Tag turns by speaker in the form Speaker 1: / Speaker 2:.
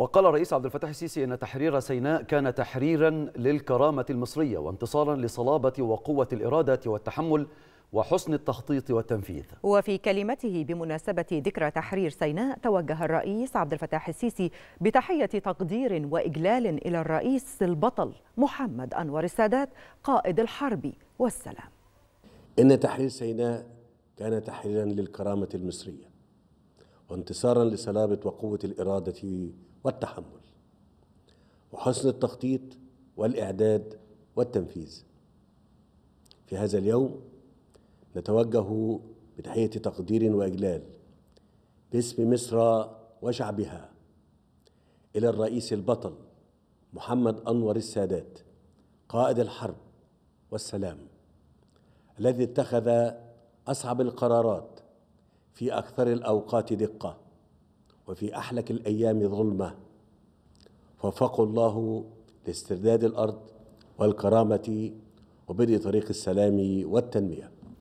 Speaker 1: وقال الرئيس عبد الفتاح السيسي ان تحرير سيناء كان تحريرا للكرامه المصريه وانتصارا لصلابه وقوه الاراده والتحمل وحسن التخطيط والتنفيذ.
Speaker 2: وفي كلمته بمناسبه ذكرى تحرير سيناء توجه الرئيس عبد الفتاح السيسي بتحيه تقدير واجلال الى الرئيس البطل محمد انور السادات قائد الحرب والسلام.
Speaker 3: ان تحرير سيناء كان تحريرا للكرامه المصريه وانتصارا لسلامة وقوة الإرادة والتحمل وحسن التخطيط والإعداد والتنفيذ في هذا اليوم نتوجه بتحية تقدير وإجلال باسم مصر وشعبها إلى الرئيس البطل محمد أنور السادات قائد الحرب والسلام الذي اتخذ أصعب القرارات في أكثر الأوقات دقة وفي أحلك الأيام ظلمة وفقه الله لاسترداد الأرض والكرامة وبدء طريق السلام والتنميه